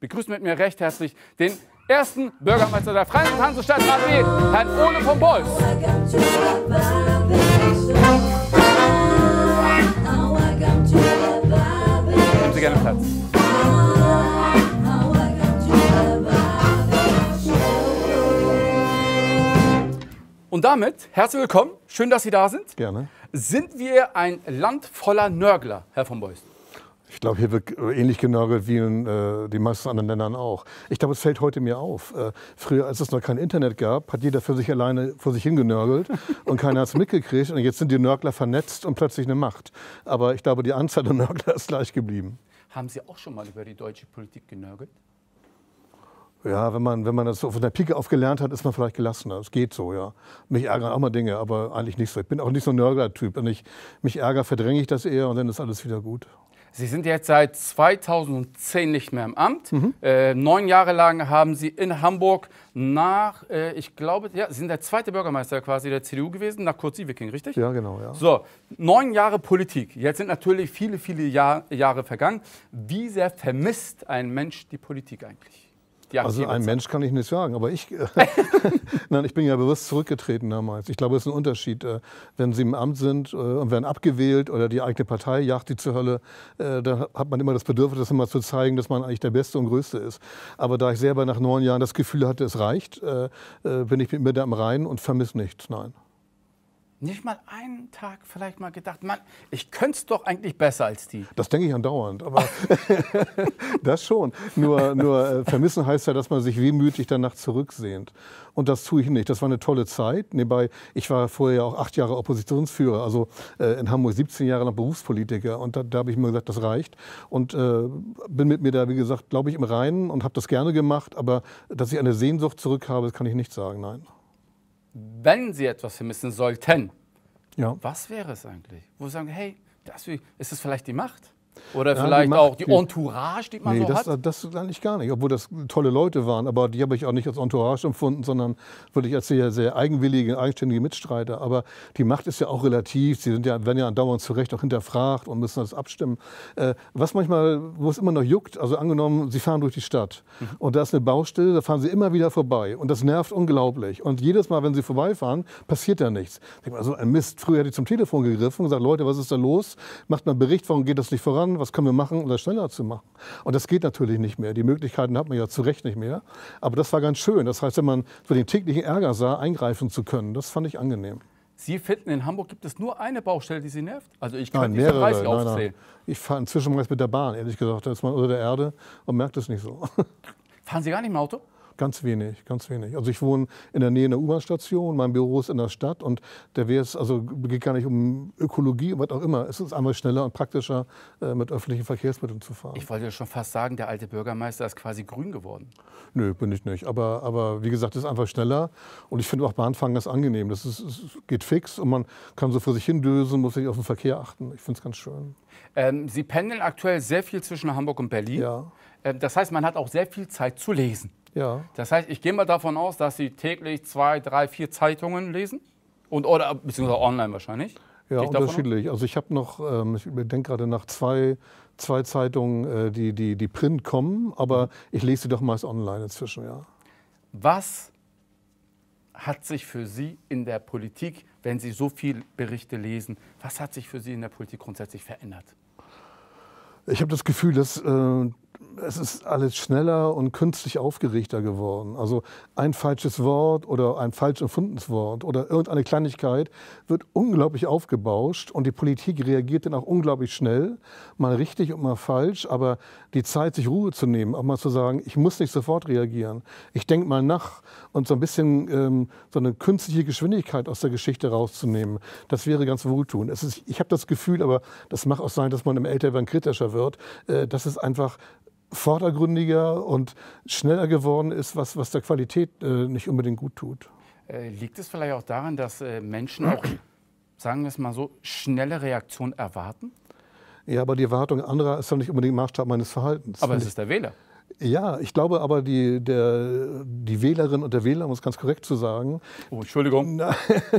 begrüßt mit mir recht herzlich den ersten Bürgermeister der Freien Hansestadt AD, Herrn Ole von Bolz. Nehmen Sie gerne Platz. Und damit herzlich willkommen, schön, dass Sie da sind. Gerne. Sind wir ein Land voller Nörgler, Herr von Beuys? Ich glaube, hier wird äh, ähnlich genörgelt wie in äh, den meisten anderen Ländern auch. Ich glaube, es fällt heute mir auf. Äh, früher, als es noch kein Internet gab, hat jeder für sich alleine vor sich hingenörgelt und keiner hat es mitgekriegt. Und jetzt sind die Nörgler vernetzt und plötzlich eine Macht. Aber ich glaube, die Anzahl der Nörgler ist gleich geblieben. Haben Sie auch schon mal über die deutsche Politik genörgelt? Ja, wenn man, wenn man das so von der Pike auf gelernt hat, ist man vielleicht gelassener. Es geht so, ja. Mich ärgern auch mal Dinge, aber eigentlich nicht so. Ich bin auch nicht so ein Nörgler-Typ. Wenn ich mich ärgere, verdränge ich das eher und dann ist alles wieder gut. Sie sind jetzt seit 2010 nicht mehr im Amt. Mhm. Äh, neun Jahre lang haben Sie in Hamburg nach, äh, ich glaube, ja, Sie sind der zweite Bürgermeister quasi der CDU gewesen, nach Kurt Sieveking, richtig? Ja, genau. Ja. So, neun Jahre Politik. Jetzt sind natürlich viele, viele Jahr, Jahre vergangen. Wie sehr vermisst ein Mensch die Politik eigentlich? Die also ein Mensch kann ich nicht sagen, aber ich, äh, Nein, ich bin ja bewusst zurückgetreten damals. Ich glaube, es ist ein Unterschied, äh, wenn Sie im Amt sind äh, und werden abgewählt oder die eigene Partei jagt die zur Hölle, da hat man immer das Bedürfnis, das immer zu zeigen, dass man eigentlich der Beste und Größte ist. Aber da ich selber nach neun Jahren das Gefühl hatte, es reicht, bin ich mit mir da am Reinen und vermisse nichts. Nein nicht mal einen Tag vielleicht mal gedacht, Mann, ich könnte es doch eigentlich besser als die. Das denke ich andauernd, aber das schon. Nur, nur äh, vermissen heißt ja, dass man sich wehmütig danach zurücksehnt. Und das tue ich nicht. Das war eine tolle Zeit. Nebenbei, ich war vorher ja auch acht Jahre Oppositionsführer, also äh, in Hamburg 17 Jahre lang Berufspolitiker. Und da, da habe ich mir gesagt, das reicht. Und äh, bin mit mir da, wie gesagt, glaube ich, im Reinen und habe das gerne gemacht. Aber dass ich eine Sehnsucht zurück habe, kann ich nicht sagen, nein wenn sie etwas vermissen sollten, ja. was wäre es eigentlich? Wo sie sagen, hey, das, ist es vielleicht die Macht? Oder vielleicht die auch die Entourage, die man nee, so das, hat? das eigentlich gar nicht, obwohl das tolle Leute waren, aber die habe ich auch nicht als Entourage empfunden, sondern wirklich als sehr, sehr eigenwillige, eigenständige Mitstreiter. Aber die Macht ist ja auch relativ, sie sind ja, werden ja andauernd zu Recht auch hinterfragt und müssen das abstimmen. Äh, was manchmal, wo es immer noch juckt, also angenommen, sie fahren durch die Stadt mhm. und da ist eine Baustelle, da fahren sie immer wieder vorbei und das nervt unglaublich. Und jedes Mal, wenn sie vorbeifahren, passiert da nichts. Ich denke mal, so ein Mist, früher hätte ich zum Telefon gegriffen und gesagt, Leute, was ist da los? Macht mal einen Bericht, warum geht das nicht voran? lernen, was können wir machen, um das schneller zu machen. Und das geht natürlich nicht mehr. Die Möglichkeiten hat man ja zu Recht nicht mehr. Aber das war ganz schön. Das heißt, wenn man für den täglichen Ärger sah, eingreifen zu können, das fand ich angenehm. Sie finden, in Hamburg gibt es nur eine Baustelle, die Sie nervt? Also ich kann nicht Reise nein, aufzählen. Nein. Ich fahre inzwischen meist mit der Bahn, ehrlich gesagt. Da ist man unter der Erde und merkt es nicht so. Fahren Sie gar nicht im Auto? Ganz wenig, ganz wenig. Also ich wohne in der Nähe einer U-Bahn-Station, mein Büro ist in der Stadt und da wäre es, also geht gar nicht um Ökologie, was auch immer. Es ist einfach schneller und praktischer, äh, mit öffentlichen Verkehrsmitteln zu fahren. Ich wollte schon fast sagen, der alte Bürgermeister ist quasi grün geworden. Nö, bin ich nicht. Aber, aber wie gesagt, es ist einfach schneller und ich finde auch Bahnfahren ganz angenehm. Das ist, geht fix und man kann so vor sich hin dösen, muss nicht auf den Verkehr achten. Ich finde es ganz schön. Ähm, Sie pendeln aktuell sehr viel zwischen Hamburg und Berlin. Ja. Ähm, das heißt, man hat auch sehr viel Zeit zu lesen. Ja. Das heißt, ich gehe mal davon aus, dass Sie täglich zwei, drei, vier Zeitungen lesen und oder beziehungsweise online wahrscheinlich. Ja, unterschiedlich. Also ich habe noch, ähm, ich denke gerade nach zwei, zwei Zeitungen, äh, die, die, die Print kommen, aber mhm. ich lese sie doch meist online inzwischen, ja. Was hat sich für Sie in der Politik, wenn Sie so viele Berichte lesen, was hat sich für Sie in der Politik grundsätzlich verändert? Ich habe das Gefühl, dass äh, es ist alles schneller und künstlich aufgeregter geworden. Also ein falsches Wort oder ein falsch erfundenes Wort oder irgendeine Kleinigkeit wird unglaublich aufgebauscht und die Politik reagiert dann auch unglaublich schnell, mal richtig und mal falsch, aber die Zeit, sich Ruhe zu nehmen, auch mal zu sagen, ich muss nicht sofort reagieren, ich denke mal nach und so ein bisschen ähm, so eine künstliche Geschwindigkeit aus der Geschichte rauszunehmen, das wäre ganz wohltun. Es ist, ich habe das Gefühl, aber das mag auch sein, dass man im Älterwerden kritischer wird, äh, dass es einfach vordergründiger und schneller geworden ist, was, was der Qualität äh, nicht unbedingt gut tut. Äh, liegt es vielleicht auch daran, dass äh, Menschen auch, sagen wir es mal so, schnelle Reaktionen erwarten? Ja, aber die Erwartung anderer ist doch nicht unbedingt Maßstab meines Verhaltens. Aber es ist der Wähler. Ja, ich glaube aber, die, der, die Wählerin und der Wähler, um es ganz korrekt zu sagen. Oh, Entschuldigung. Na,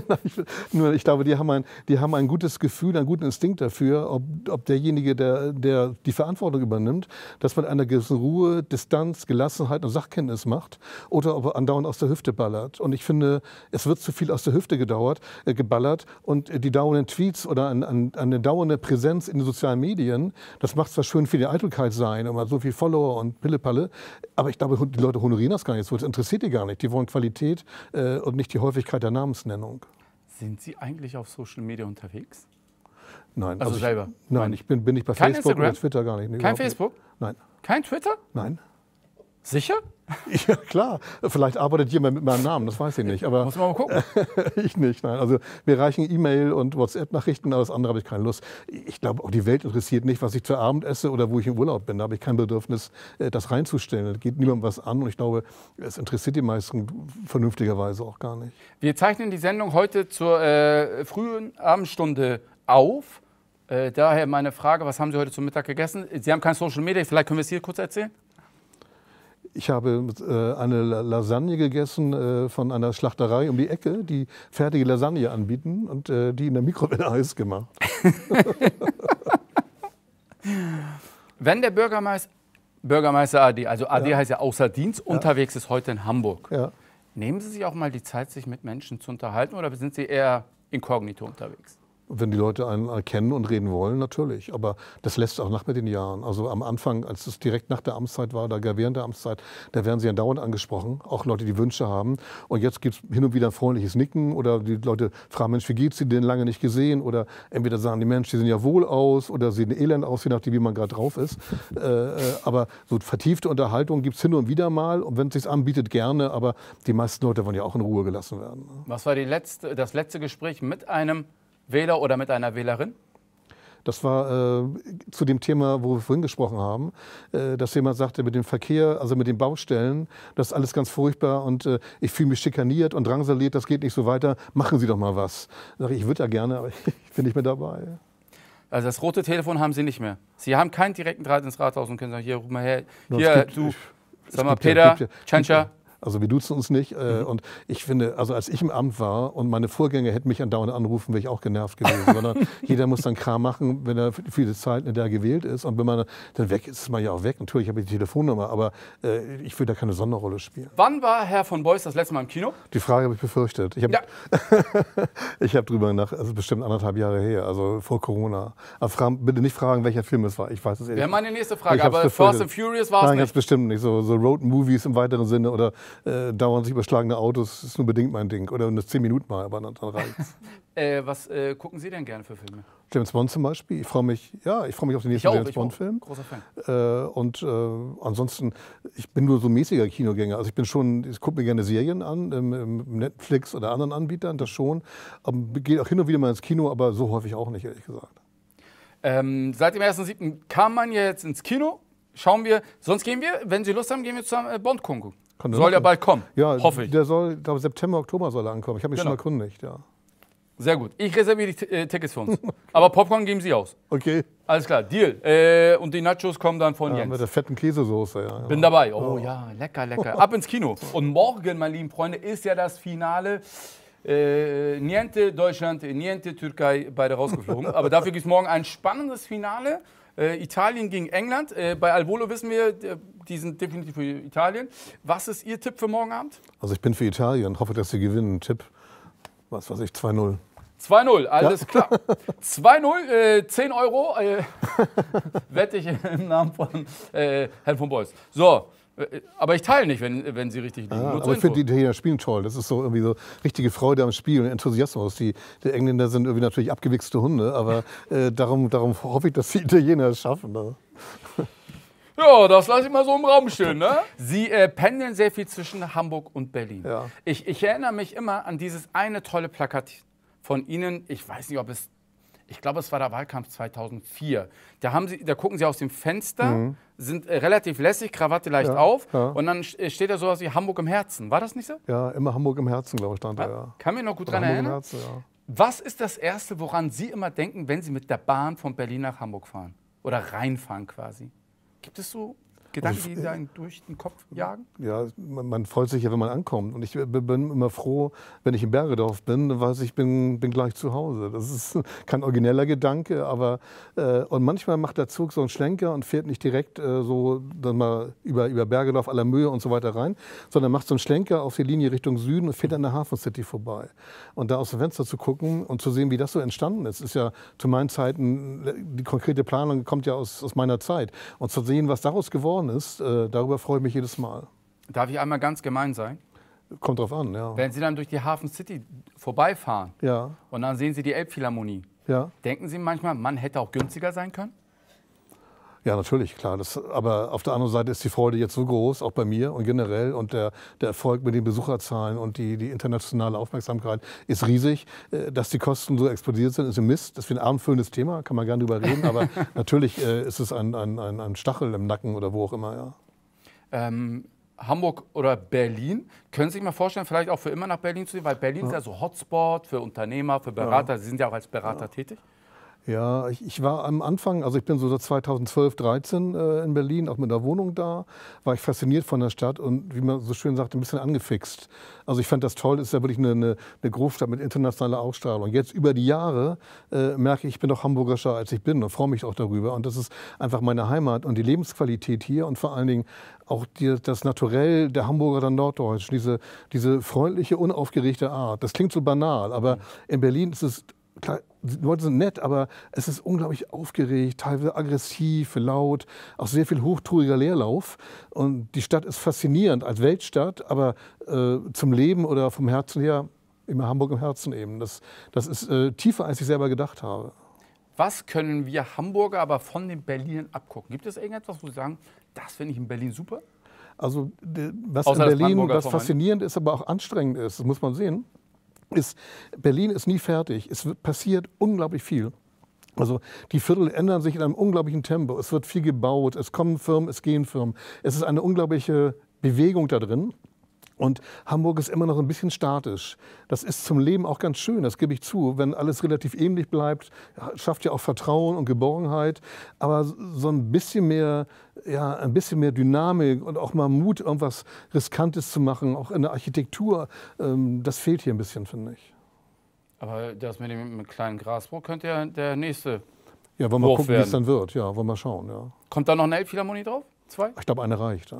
na, ich, nur, ich glaube, die haben, ein, die haben ein gutes Gefühl, einen guten Instinkt dafür, ob, ob derjenige, der, der die Verantwortung übernimmt, das mit einer gewissen Ruhe, Distanz, Gelassenheit und Sachkenntnis macht oder ob er andauernd aus der Hüfte ballert. Und ich finde, es wird zu viel aus der Hüfte gedauert, äh, geballert und äh, die dauernden Tweets oder an, an, eine dauernde Präsenz in den sozialen Medien, das macht zwar schön für die Eitelkeit sein, immer so viel Follower und Pille Pillepalle. Aber ich glaube, die Leute honorieren das gar nicht. Das interessiert die gar nicht. Die wollen Qualität äh, und nicht die Häufigkeit der Namensnennung. Sind Sie eigentlich auf Social Media unterwegs? Nein. Also, also ich, selber? Nein, ich bin, bin nicht bei Kein Facebook Instagram? oder Twitter gar nicht. Nee, Kein Facebook? Nicht. Nein. Kein Twitter? Nein. Sicher? Ja, klar. Vielleicht arbeitet jemand mit meinem Namen, das weiß ich nicht. Aber Muss man mal gucken. ich nicht, nein. Also mir reichen E-Mail und WhatsApp-Nachrichten, alles andere habe ich keine Lust. Ich glaube, auch die Welt interessiert nicht, was ich zu Abend esse oder wo ich im Urlaub bin. Da habe ich kein Bedürfnis, äh, das reinzustellen. Da geht niemandem was an und ich glaube, es interessiert die meisten vernünftigerweise auch gar nicht. Wir zeichnen die Sendung heute zur äh, frühen Abendstunde auf. Äh, daher meine Frage, was haben Sie heute zum Mittag gegessen? Sie haben kein Social Media, vielleicht können wir es hier kurz erzählen. Ich habe äh, eine Lasagne gegessen äh, von einer Schlachterei um die Ecke, die fertige Lasagne anbieten und äh, die in der Mikrowelle heiß gemacht. Wenn der Bürgermeister, Bürgermeister AD, also AD ja. heißt ja außer Dienst, ja. unterwegs ist heute in Hamburg. Ja. Nehmen Sie sich auch mal die Zeit, sich mit Menschen zu unterhalten oder sind Sie eher inkognito unterwegs? Wenn die Leute einen erkennen und reden wollen, natürlich. Aber das lässt auch nach mit den Jahren. Also am Anfang, als es direkt nach der Amtszeit war, da während der Amtszeit, da werden sie ja dauernd angesprochen. Auch Leute, die Wünsche haben. Und jetzt gibt es hin und wieder ein freundliches Nicken oder die Leute fragen, Mensch, wie geht's dir denn lange nicht gesehen? Oder entweder sagen die Menschen, die sehen ja wohl aus oder sehen elend aus, je nachdem, wie man gerade drauf ist. äh, äh aber so vertiefte Unterhaltung gibt es hin und wieder mal. Und wenn es sich anbietet, gerne. Aber die meisten Leute wollen ja auch in Ruhe gelassen werden. Ne? Was war letzte, das letzte Gespräch mit einem Wähler oder mit einer Wählerin? Das war äh, zu dem Thema, wo wir vorhin gesprochen haben, äh, dass jemand sagte, mit dem Verkehr, also mit den Baustellen, das ist alles ganz furchtbar und äh, ich fühle mich schikaniert und drangsaliert, das geht nicht so weiter, machen Sie doch mal was. Sag ich, ich würde ja gerne, aber ich bin nicht mehr dabei. Also das rote Telefon haben Sie nicht mehr. Sie haben keinen direkten Draht ins Rathaus und können sagen, hier, ruf mal her, hier, du, sag mal, Peter, ja, Tschentscher, also wir duzen uns nicht. Äh, mhm. Und ich finde, also als ich im Amt war und meine Vorgänger hätten mich andauernd anrufen, wäre ich auch genervt gewesen. Sondern jeder muss dann Kram machen, wenn er für diese Zeit in der gewählt ist. Und wenn man dann weg ist, ist man ja auch weg. Natürlich habe ich die Telefonnummer, aber äh, ich will da keine Sonderrolle spielen. Wann war Herr von Beuys das letzte Mal im Kino? Die Frage habe ich befürchtet. Ich habe ja. ich hab drüber nach, ist also bestimmt anderthalb Jahre her, also vor Corona. Aber fragen, bitte nicht fragen, welcher Film es war. Ich weiß es ehrlich. Wir haben eine nächste Frage, aber befürchtet. Fast and Furious war es nicht. Nein, ganz bestimmt nicht. So, so Road Movies im weiteren Sinne oder äh, dauernd sich überschlagene Autos, ist nur bedingt mein Ding. Oder nur 10 Minuten mal, aber dann, dann es. äh, was äh, gucken Sie denn gerne für Filme? James Bond zum Beispiel. Ich freue mich, ja, ich mich auf den nächsten auch, James Bond-Film. Großer Fan. Äh, und äh, ansonsten, ich bin nur so mäßiger Kinogänger. Also ich bin schon, ich gucke mir gerne Serien an, im, ähm, im ähm, Netflix oder anderen Anbietern, das schon. Aber gehe auch hin und wieder mal ins Kino, aber so häufig auch nicht, ehrlich gesagt. Ähm, seit dem 1.7. kam man jetzt ins Kino. Schauen wir, sonst gehen wir, wenn Sie Lust haben, gehen wir zusammen äh, Bond gucken. Kann soll ja bald kommen. Ja, hoffe ich. Der soll, ich glaube, September, Oktober soll er ankommen. Ich habe mich genau. schon erkundigt, ja. Sehr gut. Ich reserviere die äh, Tickets für uns. Aber Popcorn geben Sie aus. Okay. Alles klar, Deal. Äh, und die Nachos kommen dann von ja, Jens. Mit der fetten Käsesoße, ja. Bin dabei. Oh, oh. ja, lecker, lecker. Ab ins Kino. Und morgen, meine lieben Freunde, ist ja das Finale. Äh, niente Deutschland, niente Türkei, beide rausgeflogen. Aber dafür gibt es morgen ein spannendes Finale. Äh, Italien gegen England. Äh, bei Alvolo wissen wir, die sind definitiv für Italien. Was ist Ihr Tipp für morgen Abend? Also ich bin für Italien, hoffe, dass sie gewinnen. Tipp, was weiß ich, 2-0. 2-0, alles ja? klar. 2-0, äh, 10 Euro äh, wette ich im Namen von äh, Herrn von Beuys. So, äh, aber ich teile nicht, wenn, wenn sie richtig liegen. Ah, ja, aber ich finde die Italiener spielen toll. Das ist so irgendwie so richtige Freude am Spiel und Enthusiasmus. Die, die Engländer sind irgendwie natürlich abgewichste Hunde, aber äh, darum, darum hoffe ich, dass die Italiener es schaffen. Ne? Ja, das lasse ich mal so im Raum stehen, ne? Sie äh, pendeln sehr viel zwischen Hamburg und Berlin. Ja. Ich, ich erinnere mich immer an dieses eine tolle Plakat von Ihnen. Ich weiß nicht, ob es ich glaube, es war der Wahlkampf 2004. Da, haben sie, da gucken sie aus dem Fenster, mhm. sind äh, relativ lässig, Krawatte leicht ja, auf ja. und dann steht da sowas wie Hamburg im Herzen. War das nicht so? Ja, immer Hamburg im Herzen, glaube ich, stand da. Ah, ja. Kann mir noch gut Oder dran Hamburg erinnern. Herzen, Was ist das Erste, woran Sie immer denken, wenn Sie mit der Bahn von Berlin nach Hamburg fahren? Oder reinfahren quasi? Gibt es so Gedanken, also, die einen äh, durch den Kopf mhm. jagen? Ja, man, man freut sich ja, wenn man ankommt. Und ich äh, bin immer froh, wenn ich in Bergedorf bin, weiß ich, bin, bin gleich zu Hause. Das ist kein origineller Gedanke, aber äh, und manchmal macht der Zug so einen Schlenker und fährt nicht direkt äh, so dann mal über, über Bergedorf, Mühe und so weiter rein, sondern macht so einen Schlenker auf die Linie Richtung Süden und fährt an der Hafen City vorbei. Und da aus dem Fenster zu gucken und zu sehen, wie das so entstanden ist, ist ja zu meinen Zeiten, äh, die konkrete Planung kommt ja aus, aus meiner Zeit. Und zu sehen, was daraus geworden dran ist, äh, darüber freue ich mich jedes Mal. Darf ich einmal ganz gemein sein? Kommt drauf an, ja. Wenn Sie dann durch die Hafen City vorbeifahren ja. und dann sehen Sie die Elbphilharmonie, ja. denken Sie manchmal, man hätte auch günstiger sein können? Ja, natürlich, klar. Das, aber auf der anderen Seite ist die Freude jetzt so groß, auch bei mir und generell. Und der, der Erfolg mit den Besucherzahlen und die, die internationale Aufmerksamkeit ist riesig. Äh, dass die Kosten so explodiert sind, ist ein Mist. Das ist ein abendfüllendes Thema, kann man gerne drüber reden. Aber natürlich äh, ist es ein, ein, ein, ein, Stachel im Nacken oder wo auch immer. Ja. Ähm Hamburg oder Berlin. Können Sie sich mal vorstellen, vielleicht auch für immer nach Berlin zu gehen? Weil Berlin ja. ist ja so Hotspot für Unternehmer, für Berater. Ja. Sie sind ja auch als Berater ja. tätig. Ja, ich, ich, war am Anfang, also ich bin so 2012, 13 äh, in Berlin, auch mit einer Wohnung da, war ich fasziniert von der Stadt und wie man so schön sagt, ein bisschen angefixt. Also ich fand das toll, ist ja wirklich eine, eine, eine Großstadt mit internationaler Ausstrahlung. Jetzt über die Jahre äh, merke ich, ich bin doch hamburgerischer, als ich bin und freue mich auch darüber. Und das ist einfach meine Heimat und die Lebensqualität hier und vor allen Dingen auch die, das Naturell der Hamburger, dann Norddeutsch, diese, diese freundliche, unaufgeregte Art. Das klingt so banal, aber mhm. in Berlin ist es klar, die Leute sind nett, aber es ist unglaublich aufgeregt, teilweise aggressiv, laut, auch sehr viel hochtouriger Leerlauf. Und die Stadt ist faszinierend als Weltstadt, aber äh, zum Leben oder vom Herzen her, immer Hamburg im Herzen eben. Das, das ist äh, tiefer, als ich selber gedacht habe. Was können wir Hamburger aber von den Berlinern abgucken? Gibt es irgendetwas, wo Sie sagen, das finde ich in Berlin super? Also was Außer in Berlin was faszinierend ist, aber auch anstrengend ist, das muss man sehen ist, Berlin ist nie fertig. Es passiert unglaublich viel. Also die Viertel ändern sich in einem unglaublichen Tempo. Es wird viel gebaut, es kommen Firmen, es gehen Firmen. Es ist eine unglaubliche Bewegung da drin. Und Hamburg ist immer noch ein bisschen statisch. Das ist zum Leben auch ganz schön, das gebe ich zu. Wenn alles relativ ähnlich bleibt, schafft ja auch Vertrauen und Geborgenheit. Aber so ein bisschen mehr, ja, ein bisschen mehr Dynamik und auch mal Mut, irgendwas Riskantes zu machen, auch in der Architektur, ähm, das fehlt hier ein bisschen, finde ich. Aber das mit dem kleinen Grasbruch könnte ja der nächste. Ja, wollen wir gucken, wie es dann wird. Ja, wollen wir schauen. Ja. Kommt da noch eine Elbphilharmonie drauf? Zwei? Ich glaube, eine reicht.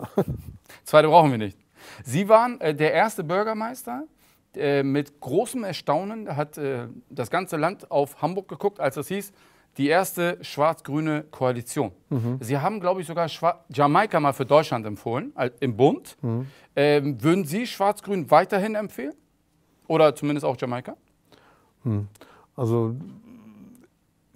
Zweite brauchen wir nicht. Sie waren äh, der erste Bürgermeister. Äh, mit großem Erstaunen hat äh, das ganze Land auf Hamburg geguckt, als es hieß, die erste schwarz-grüne Koalition. Mhm. Sie haben, glaube ich, sogar Schwa Jamaika mal für Deutschland empfohlen, im Bund. Mhm. Ähm, würden Sie schwarz-grün weiterhin empfehlen? Oder zumindest auch Jamaika? Mhm. Also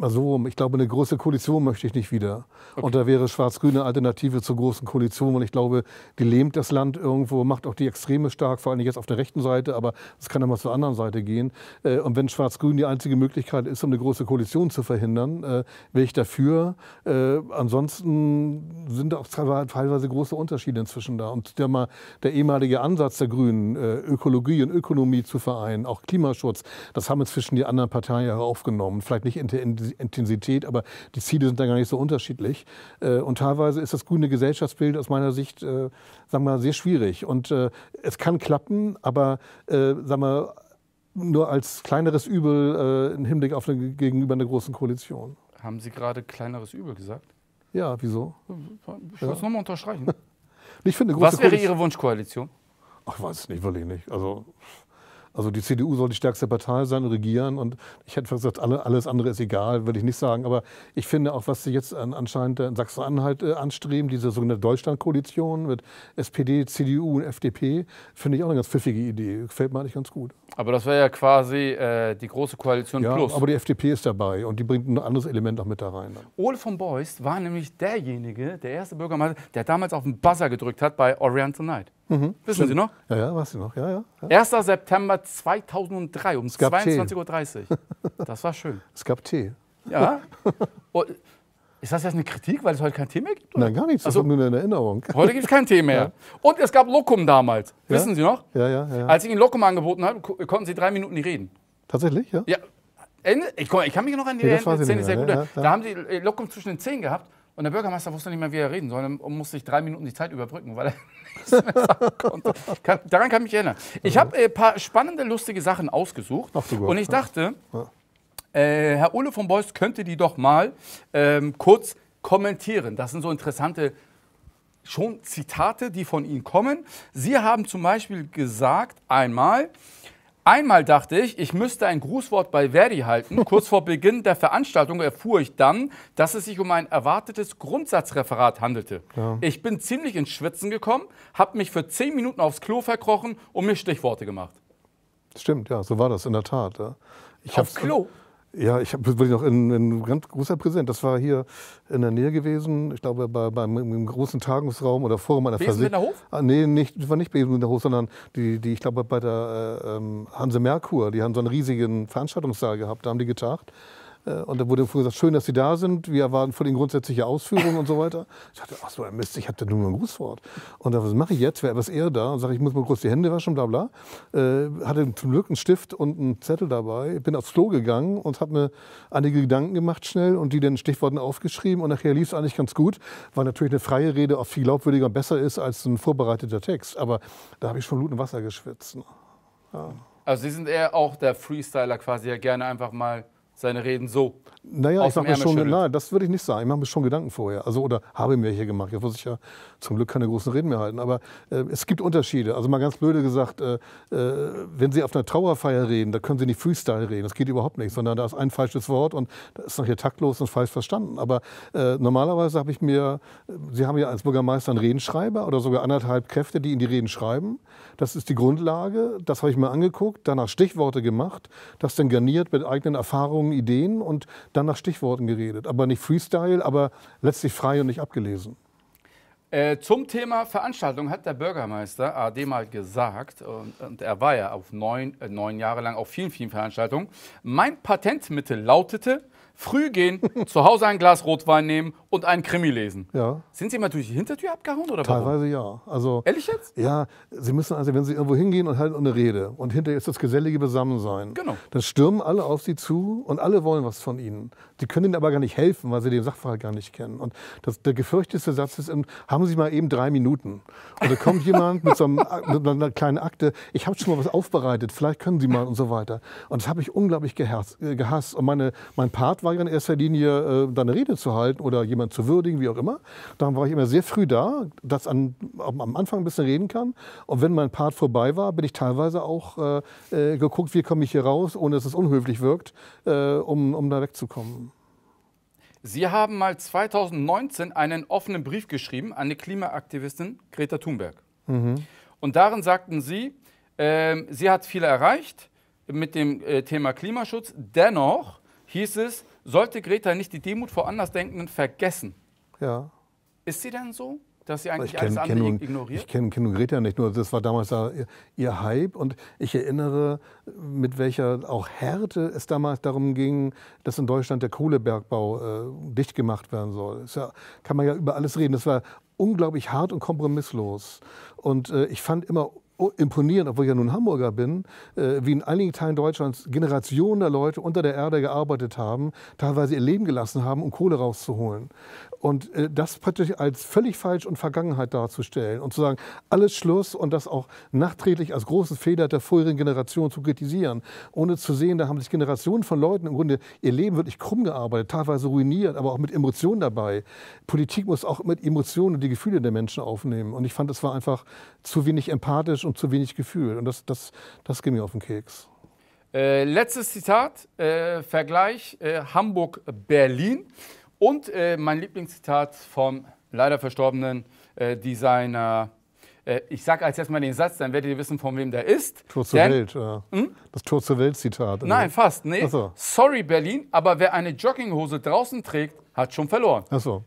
so, ich glaube, eine große Koalition möchte ich nicht wieder. Okay. Und da wäre schwarz-grüne Alternative zur großen Koalition. Und ich glaube, die lähmt das Land irgendwo, macht auch die Extreme stark, vor allem jetzt auf der rechten Seite, aber es kann auch mal zur anderen Seite gehen. Äh, und wenn schwarz-grün die einzige Möglichkeit ist, um eine große Koalition zu verhindern, äh, wäre ich dafür. Äh, ansonsten sind auch teilweise große Unterschiede inzwischen da. Und der, mal, der ehemalige Ansatz der Grünen, Ökologie und Ökonomie zu vereinen, auch Klimaschutz, das haben inzwischen die anderen Parteien ja aufgenommen. Vielleicht nicht in Intensität, aber die Ziele sind da gar nicht so unterschiedlich. Äh, und teilweise ist das grüne Gesellschaftsbild aus meiner Sicht, äh, sagen wir mal, sehr schwierig. Und äh, es kann klappen, aber, sagen wir, nur als kleineres Übel im Hinblick auf eine, gegenüber einer großen Koalition. Haben Sie gerade kleineres Übel gesagt? Ja, wieso? Ich muss es ja. nochmal unterstreichen. ich finde, große Was wäre Ihre Wunschkoalition? Ach, ich weiß es nicht, wirklich nicht. Also, also die CDU soll die stärkste Partei sein regieren. Und ich hätte gesagt, alle, alles andere ist egal, will ich nicht sagen. Aber ich finde auch, was sie jetzt an, anscheinend in Sachsen-Anhalt äh, anstreben, diese sogenannte Deutschland-Koalition mit SPD, CDU und FDP, finde ich auch eine ganz pfiffige Idee. Gefällt mir eigentlich ganz gut. Aber das wäre ja quasi äh, die große Koalition ja, Plus. aber die FDP ist dabei und die bringt ein anderes Element auch mit da rein. Ole von Beust war nämlich derjenige, der erste Bürgermeister, der damals auf den Buzzer gedrückt hat bei Oriental Night. Mhm. Wissen Sie noch? Ja, ja, weißt du noch. Ja, ja, ja. 1. September 2003 um 22.30 Uhr. Das war schön. Es gab Tee. Ja. Und ist das jetzt eine Kritik, weil es heute kein Tee mehr gibt? Oder? Nein, gar nichts. Das ist also nur eine Erinnerung. Heute gibt es kein Tee mehr. Ja. Und es gab Lokum damals. Wissen ja? Sie noch? Ja, ja, ja. Als ich Ihnen Lokum angeboten habe, konnten Sie drei Minuten nicht reden. Tatsächlich, ja? Ja. Ich, kann mich noch an die nee, Szene sehr gut erinnern. Da haben Sie äh, Lokum zwischen den Zehen gehabt. Und der Bürgermeister wusste nicht mehr, wie er reden soll und musste sich drei Minuten die Zeit überbrücken, weil er nichts mehr konnte. Kann, daran kann mich erinnern. Ich habe ein äh, paar spannende, lustige Sachen ausgesucht. Ach, und ich dachte, äh, Herr Ole von Beuys könnte die doch mal ähm, kurz kommentieren. Das sind so interessante schon Zitate, die von Ihnen kommen. Sie haben zum Beispiel gesagt einmal, Einmal dachte ich, ich müsste ein Grußwort bei Verdi halten. Kurz vor Beginn der Veranstaltung erfuhr ich dann, dass es sich um ein erwartetes Grundsatzreferat handelte. Ja. Ich bin ziemlich ins Schwitzen gekommen, habe mich für zehn Minuten aufs Klo verkrochen und mir Stichworte gemacht. Stimmt, ja, so war das in der Tat. Ja. Ich aufs Klo? Ja, ich habe noch in, in ganz großer Präsenz. Das war hier in der Nähe gewesen, ich glaube bei, beim im großen Tagungsraum oder Forum einer Versicherung. Hof? Ah, nee, nicht, war nicht Besenbinder Hof, sondern die, die, ich glaube bei der äh, ähm, Hanse Merkur, die haben so einen riesigen Veranstaltungssaal gehabt, da haben die getagt. Äh, und da wurde früher gesagt, schön, dass Sie da sind. Wir erwarten von Ihnen grundsätzliche Ausführungen und so weiter. Ich dachte, ach so, Mist, ich habe da nur ein Grußwort. Und da, was mache ich jetzt? Wäre ist eher da? Und sage, ich muss mal kurz die Hände waschen, bla bla. Äh, hatte zum Glück einen Stift und einen Zettel dabei. Bin aufs Klo gegangen und habe mir einige Gedanken gemacht schnell und die dann Stichworten aufgeschrieben. Und nachher lief es eigentlich ganz gut, weil natürlich eine freie Rede oft viel glaubwürdiger und besser ist als ein vorbereiteter Text. Aber da habe ich schon Blut und Wasser geschwitzt. Ne? Ja. Also Sie sind eher auch der Freestyler quasi, der gerne einfach mal seine Reden so. Naja, ich mache mir schon, na, das würde ich nicht sagen. Ich mache mir schon Gedanken vorher. Also, oder habe mir hier gemacht. Jetzt muss ich ja zum Glück keine großen Reden mehr halten. Aber äh, es gibt Unterschiede. Also mal ganz blöde gesagt, äh, äh, wenn Sie auf einer Trauerfeier reden, da können Sie nicht Freestyle reden. Das geht überhaupt nicht. Sondern da ist ein falsches Wort und das ist nachher taktlos und falsch verstanden. Aber äh, normalerweise habe ich mir, äh, Sie haben ja als Bürgermeister einen Redenschreiber oder sogar anderthalb Kräfte, die in die Reden schreiben. Das ist die Grundlage. Das habe ich mir angeguckt, danach Stichworte gemacht, das dann garniert mit eigenen Erfahrungen eigenen Ideen und dann nach Stichworten geredet. Aber nicht Freestyle, aber letztlich frei und nicht abgelesen. Äh, zum Thema Veranstaltung hat der Bürgermeister AD mal gesagt, und, und er war ja auf neun, äh, neun Jahre lang auf vielen, vielen Veranstaltungen, mein Patentmittel lautete, früh gehen, zu Hause ein Glas Rotwein nehmen und einen Krimi lesen. Ja. Sind Sie mal durch die Hintertür abgehauen oder Teilweise warum? ja. Also, Ehrlich jetzt? Ja, Sie müssen also, wenn Sie irgendwo hingehen und halten eine Rede und hinterher ist das gesellige Besammensein, genau. dann stürmen alle auf Sie zu und alle wollen was von Ihnen. Sie können Ihnen aber gar nicht helfen, weil Sie den Sachverhalt gar nicht kennen. Und das, der gefürchteste Satz ist, ähm, haben Sie mal eben drei Minuten. Und da kommt jemand mit, so einem, äh, mit einer kleinen Akte, ich habe schon mal was aufbereitet, vielleicht können Sie mal und so weiter. Und das habe ich unglaublich äh, gehasst. Und meine, mein Part war war in erster Linie, äh, da eine Rede zu halten oder jemand zu würdigen, wie auch immer. Darum war ich immer sehr früh da, dass an, am Anfang ein bisschen reden kann. Und wenn mein Part vorbei war, bin ich teilweise auch äh, äh, geguckt, wie komme ich hier raus, ohne dass es unhöflich wirkt, äh, um, um da wegzukommen. Sie haben mal 2019 einen offenen Brief geschrieben an die Klimaaktivistin Greta Thunberg. Mhm. Und darin sagten Sie, äh, sie hat viel erreicht mit dem äh, Thema Klimaschutz. Dennoch hieß es, sollte Greta nicht die Demut vor Andersdenkenden vergessen? Ja. Ist sie denn so? dass sie eigentlich kenn, alles andere kenn, ignoriert? Ich kenne kenn Greta nicht nur, das war damals da ihr Hype und ich erinnere, mit welcher auch Härte es damals darum ging, dass in Deutschland der Kohlebergbau äh, dicht gemacht werden soll. Das ja, kann man ja über alles reden. Das war unglaublich hart und kompromisslos. Und äh, ich fand immer imponierend, obwohl ich ja nun Hamburger bin, äh, wie in einigen Teilen Deutschlands Generationen der Leute unter der Erde gearbeitet haben, teilweise ihr Leben gelassen haben, um Kohle rauszuholen. Und äh, das praktisch als völlig falsch und Vergangenheit darzustellen und zu sagen, alles Schluss und das auch nachträglich als großen Fehler der früheren Generation zu kritisieren, ohne zu sehen, da haben sich Generationen von Leuten im Grunde ihr Leben wirklich krumm gearbeitet, teilweise ruiniert, aber auch mit Emotionen dabei. Politik muss auch mit Emotionen und die Gefühle der Menschen aufnehmen. Und ich fand, es war einfach zu wenig empathisch und zu wenig Gefühl. Und das, das, das ging mir auf den Keks. Äh, letztes Zitat, äh, Vergleich äh, Hamburg-Berlin. Und äh, mein Lieblingszitat vom leider verstorbenen äh, Designer. Äh, ich sage als jetzt mal den Satz, dann werdet ihr wissen, von wem der ist. Tour zur Denn, Welt, ja. Hm? Das Tour zur Welt-Zitat. Also. Nein, fast, nee. So. Sorry Berlin, aber wer eine Jogginghose draußen trägt, hat schon verloren. Ach so.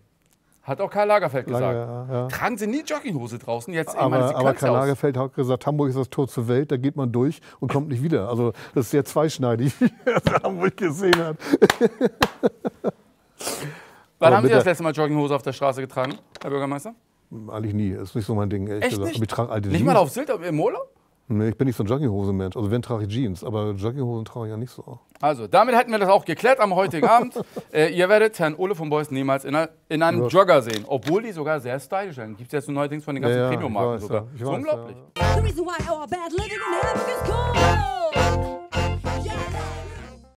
Hat auch Karl Lagerfeld Lager, gesagt. Ja, ja. Tragen Sie nie Jogginghose draußen. Jetzt, aber, meine, aber Karl Lagerfeld aus. hat gesagt, Hamburg ist das Tor zur Welt, da geht man durch und kommt nicht wieder. Also das ist sehr zweischneidig, wie er Hamburg gesehen hat. Wann haben Sie das letzte Mal Jogginghose auf der Straße getragen, Herr Bürgermeister? Hm, eigentlich nie. Das Ist nicht so mein Ding, ehrlich Echt gesagt. Nicht? Ich trage alte Nicht Jeans. mal auf Sylt im Urlaub? Nee, ich bin nicht so ein jogginghose mensch Also wenn trage ich Jeans, aber Jogginghosen trage ich ja nicht so. Also, damit hätten wir das auch geklärt am heutigen Abend. Äh, ihr werdet Herrn Ole von Beuys niemals in, einer, in einem ja. Jogger sehen, obwohl die sogar sehr stylisch sind. Gibt es jetzt neuerdings von den ganzen ja, Premium-Marken sogar. Ja, ich weiß, unglaublich. Ja, ja.